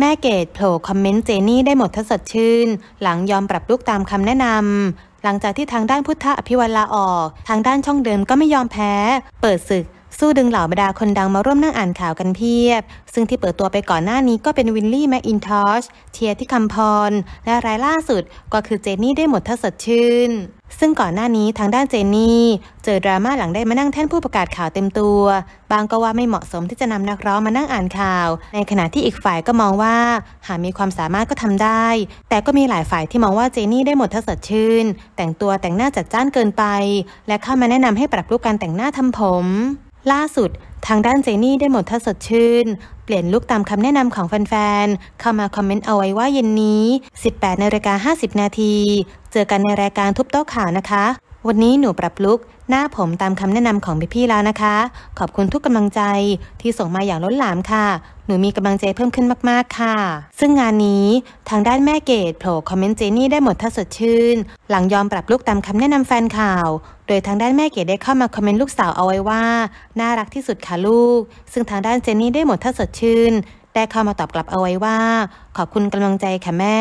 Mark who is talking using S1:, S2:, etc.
S1: แม่เกดโผล่คอมเมนต์เจนี่ได้หมดทสดชื่น หลังยอมปรับลูกตามคำแนะนำ หลังจากที่ทางด้านพุทธอภิวัลลาออก ทางด้านช่องเดิมก็ไม่ยอมแพ้ เปิดศึกสู้ดึงเหล่าบรรดาคนดังมาร่วมนั่งอ่านข่าวกันเพียบ ซึ่งที่เปิดตัวไปก่อนหน้านี้ก็เป็นวินลี่แมคอินทอช เทียที่คำพรและรายล่าสุดก็คือเจนนี่ได้หมดทัศชื่น ซึ่งก่อนหน้านี้ทางด้านเจนนี่ เจอดราม่าหลังได้มานั่งแท่นผู้ประกาศข่าวเต็มตัว บางก็ว่าไม่เหมาะสมที่จะนำนักร้องมานั่งอ่านข่าว ในขณะที่อีกฝ่ายก็มองว่า หากมีความสามารถก็ทำได้ แต่ก็มีหลายฝ่ายที่มองว่าเจนนี่ได้หมดทัศชื่น แต่งตัวแต่งหน้าจัดจ้านเกินไป และเข้ามาแนะนำให้ปรับรูปการแต่งหน้าทำผมล่าสุดทางด้านเจนี่ได้หมดท่าสดชื่น เปลี่ยนลุกตามคำแนะนำของแฟนๆเข้ามาคอมเมนต์เอาไว้ว่าเย็นนี้ 18นาฬิกา50นาทีเจอกันในรายการทุบโต๊ะข่าวนะคะวันนี้หนูปรับลุกหน้าผมตามคำแนะนำของพี่ๆ แล้วนะคะ ขอบคุณทุกกำลังใจที่ส่งมาอย่างล้นหลามค่ะ หนูมีกำลังใจเพิ่มขึ้นมากๆค่ะ ซึ่งงานนี้ทางด้านแม่เกดโผล่คอมเมนต์เจนี่ได้หมดท่าสดชื่น หลังยอมปรับลุกตามคำแนะนำแฟนข่าว โดยทางด้านแม่เกดได้เข้ามาคอมเมนต์ลูกสาวเอาไว้ว่า น่ารักที่สุดค่ะลูก ซึ่งทางด้านเจนี่ได้หมดท่าสดชื่นได้เข้ามาตอบกลับเอาไว้ว่า ขอบคุณกำลังใจค่ะแม่